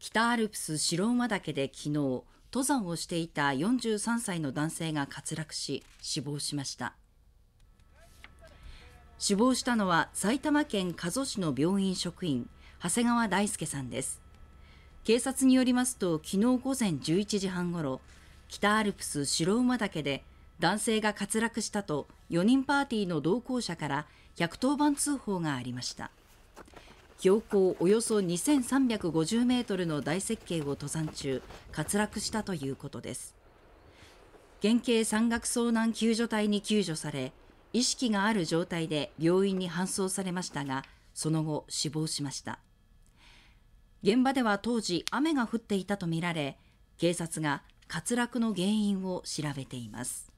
北アルプス白馬岳で昨日登山をしていた43歳の男性が滑落し死亡しました死亡したのは埼玉県加須市の病院職員長谷川大輔さんです警察によりますと昨日午前11時半ごろ北アルプス白馬岳で男性が滑落したと4人パーティーの同行者から110番通報がありました標高およそ2350メートルの大雪渓を登山中滑落したということです県警山岳遭難救助隊に救助され意識がある状態で病院に搬送されましたがその後死亡しました現場では当時雨が降っていたとみられ警察が滑落の原因を調べています